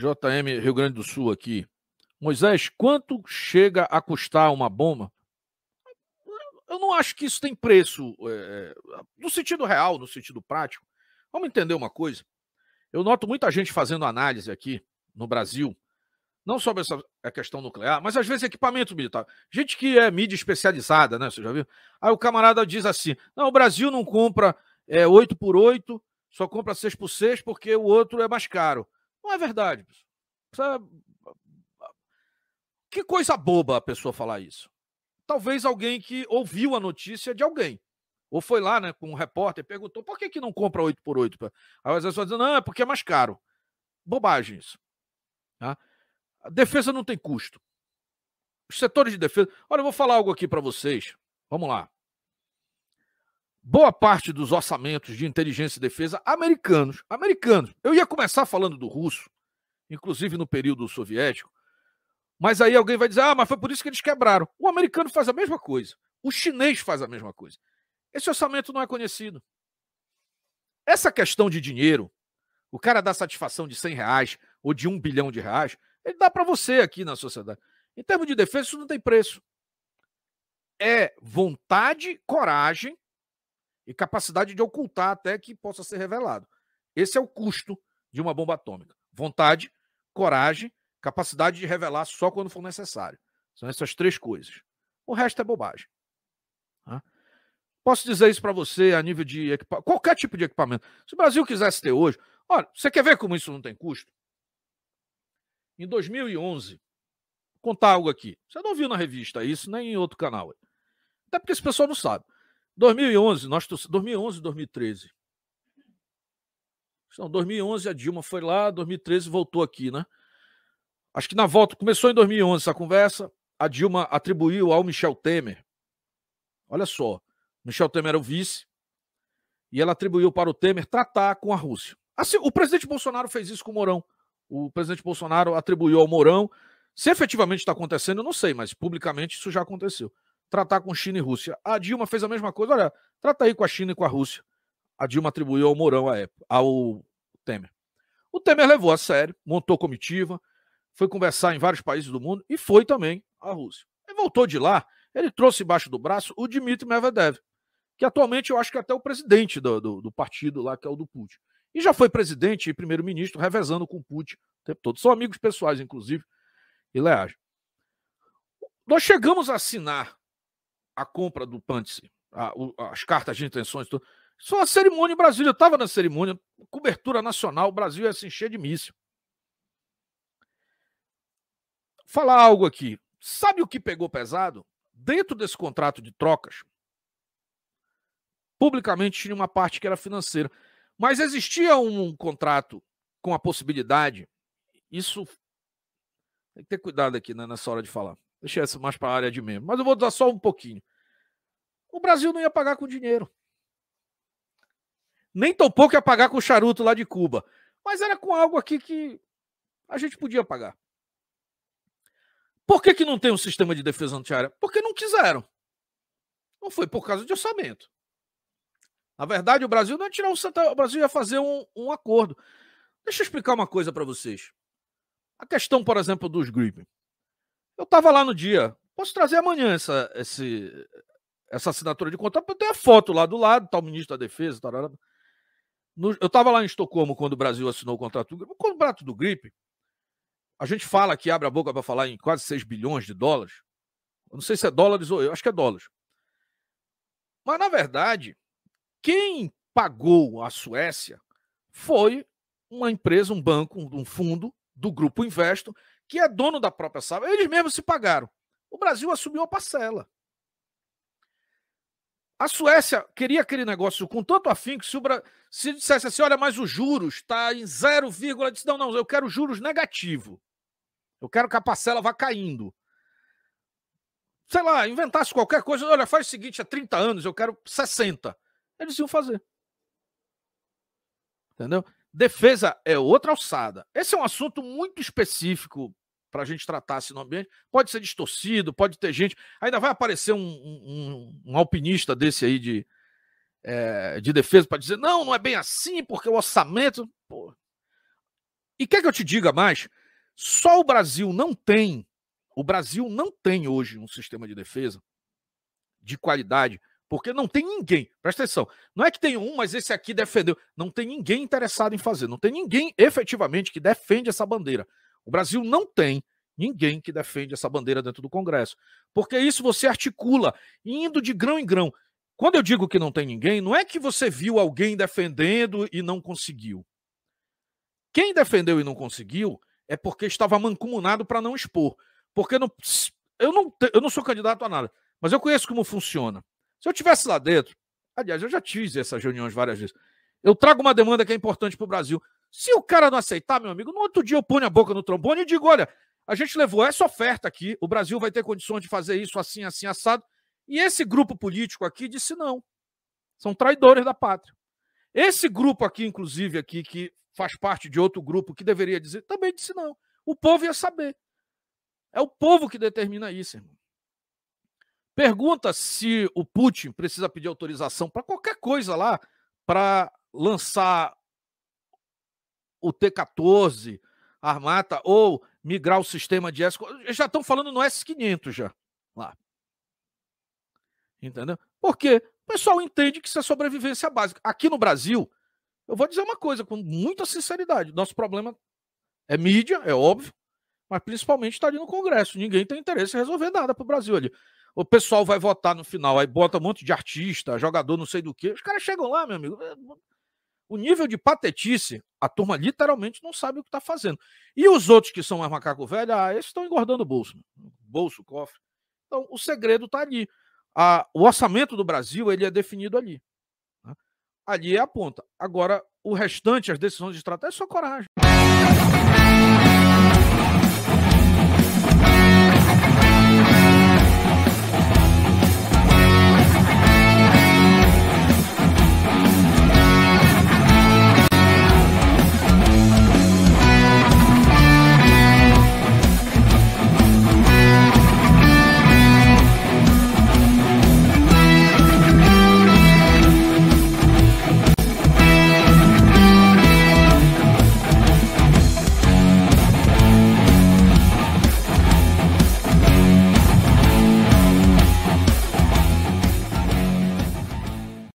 JM Rio Grande do Sul aqui. Moisés, quanto chega a custar uma bomba? Eu não acho que isso tem preço é, é, no sentido real, no sentido prático. Vamos entender uma coisa. Eu noto muita gente fazendo análise aqui no Brasil, não sobre essa a questão nuclear, mas às vezes equipamento militar. Gente que é mídia especializada, né? Você já viu? Aí o camarada diz assim: não, o Brasil não compra é, 8 por 8, só compra 6 por 6 porque o outro é mais caro. Não é verdade. Que coisa boba a pessoa falar isso. Talvez alguém que ouviu a notícia de alguém. Ou foi lá né, com um repórter e perguntou por que, que não compra 8 por 8 Aí as pessoas dizem, não, é porque é mais caro. Bobagem isso. Tá? A defesa não tem custo. Os setores de defesa. Olha, eu vou falar algo aqui para vocês. Vamos lá boa parte dos orçamentos de inteligência e defesa americanos. Americanos. Eu ia começar falando do russo, inclusive no período soviético, mas aí alguém vai dizer: ah, mas foi por isso que eles quebraram. O americano faz a mesma coisa. O chinês faz a mesma coisa. Esse orçamento não é conhecido. Essa questão de dinheiro, o cara dá satisfação de 100 reais ou de 1 bilhão de reais, ele dá para você aqui na sociedade. Em termos de defesa, isso não tem preço. É vontade, coragem e capacidade de ocultar até que possa ser revelado. Esse é o custo de uma bomba atômica: vontade, coragem, capacidade de revelar só quando for necessário. São essas três coisas. O resto é bobagem. Tá? Posso dizer isso para você a nível de qualquer tipo de equipamento. Se o Brasil quisesse ter hoje, olha, você quer ver como isso não tem custo? Em 2011, vou contar algo aqui. Você não viu na revista isso, nem em outro canal. Até porque esse pessoal não sabe. 2011, nós, 2011, 2013. Então, 2011 a Dilma foi lá, 2013 voltou aqui, né? Acho que na volta, começou em 2011 essa conversa, a Dilma atribuiu ao Michel Temer. Olha só, Michel Temer era o vice, e ela atribuiu para o Temer tratar com a Rússia. Assim, o presidente Bolsonaro fez isso com o Mourão. O presidente Bolsonaro atribuiu ao Mourão. Se efetivamente está acontecendo, eu não sei, mas publicamente isso já aconteceu tratar com China e Rússia. A Dilma fez a mesma coisa. Olha, trata aí com a China e com a Rússia. A Dilma atribuiu ao Mourão a época, ao Temer. O Temer levou a sério, montou comitiva, foi conversar em vários países do mundo e foi também à Rússia. E voltou de lá, ele trouxe embaixo do braço o Dmitry Medvedev, que atualmente eu acho que é até o presidente do, do, do partido lá, que é o do Putin. E já foi presidente e primeiro-ministro, revezando com o Putin o tempo todo. São amigos pessoais, inclusive, e leais. Nós chegamos a assinar a compra do Pantse, as cartas de intenções, tudo. Só a cerimônia em Brasília. Eu estava na cerimônia, cobertura nacional, o Brasil ia se encher de míssil. Falar algo aqui. Sabe o que pegou pesado? Dentro desse contrato de trocas, publicamente tinha uma parte que era financeira. Mas existia um contrato com a possibilidade. Isso. Tem que ter cuidado aqui né, nessa hora de falar. Deixei isso mais para a área de membro. Mas eu vou dar só um pouquinho. O Brasil não ia pagar com dinheiro. Nem tão pouco ia pagar com charuto lá de Cuba. Mas era com algo aqui que a gente podia pagar. Por que, que não tem um sistema de defesa antiaérea? Porque não quiseram. Não foi por causa de orçamento. Na verdade, o Brasil não ia tirar um centavo, o Brasil ia fazer um, um acordo. Deixa eu explicar uma coisa para vocês. A questão, por exemplo, dos Gripen. Eu estava lá no dia. Posso trazer amanhã essa, esse, essa assinatura de contrato? Eu tenho a foto lá do lado, tal tá ministro da Defesa. No, eu estava lá em Estocolmo quando o Brasil assinou o contrato do Gripe. O contrato do Gripe, a gente fala que abre a boca para falar em quase 6 bilhões de dólares. Eu não sei se é dólares ou eu, acho que é dólares. Mas, na verdade, quem pagou a Suécia foi uma empresa, um banco, um fundo do Grupo Investo, que é dono da própria sala eles mesmos se pagaram. O Brasil assumiu a parcela. A Suécia queria aquele negócio com tanto afim que se, o Bra... se dissesse assim, olha, mas os juros está em 0, disse, não, não, eu quero juros negativo. Eu quero que a parcela vá caindo. Sei lá, inventasse qualquer coisa, olha, faz o seguinte, há 30 anos eu quero 60. Eles iam fazer. Entendeu? Defesa é outra alçada. Esse é um assunto muito específico para a gente tratar esse no ambiente. Pode ser distorcido, pode ter gente. Ainda vai aparecer um, um, um alpinista desse aí de, é, de defesa para dizer: não, não é bem assim, porque o orçamento. Pô. E quer que eu te diga mais? Só o Brasil não tem, o Brasil não tem hoje um sistema de defesa de qualidade, porque não tem ninguém, presta atenção, não é que tem um, mas esse aqui defendeu, não tem ninguém interessado em fazer, não tem ninguém efetivamente que defende essa bandeira. O Brasil não tem ninguém que defende essa bandeira dentro do Congresso, porque isso você articula indo de grão em grão. Quando eu digo que não tem ninguém, não é que você viu alguém defendendo e não conseguiu. Quem defendeu e não conseguiu é porque estava mancomunado para não expor. Porque não, eu, não, eu não sou candidato a nada, mas eu conheço como funciona. Se eu tivesse lá dentro, aliás, eu já tive essas reuniões várias vezes. Eu trago uma demanda que é importante para o Brasil. Se o cara não aceitar, meu amigo, no outro dia eu ponho a boca no trombone e digo: olha, a gente levou essa oferta aqui, o Brasil vai ter condições de fazer isso assim, assim, assado. E esse grupo político aqui disse não. São traidores da pátria. Esse grupo aqui, inclusive, aqui, que faz parte de outro grupo que deveria dizer, também disse não. O povo ia saber. É o povo que determina isso, irmão. Pergunta se o Putin precisa pedir autorização para qualquer coisa lá, para lançar o T-14, Armata, ou migrar o sistema de S. Já estão falando no S500 já, lá. Entendeu? Porque o pessoal entende que isso é sobrevivência básica. Aqui no Brasil, eu vou dizer uma coisa com muita sinceridade: nosso problema é mídia, é óbvio, mas principalmente está ali no Congresso. Ninguém tem interesse em resolver nada para o Brasil ali. O pessoal vai votar no final, aí bota um monte de artista, jogador, não sei do que. Os caras chegam lá, meu amigo. É, o nível de patetice a turma literalmente não sabe o que está fazendo. E os outros que são mais macaco velho, ah, eles estão engordando o bolso, né? bolso, cofre. Então, o segredo está ali. Ah, o orçamento do Brasil ele é definido ali. Né? Ali é a ponta. Agora, o restante, as decisões de estratégia, é só coragem.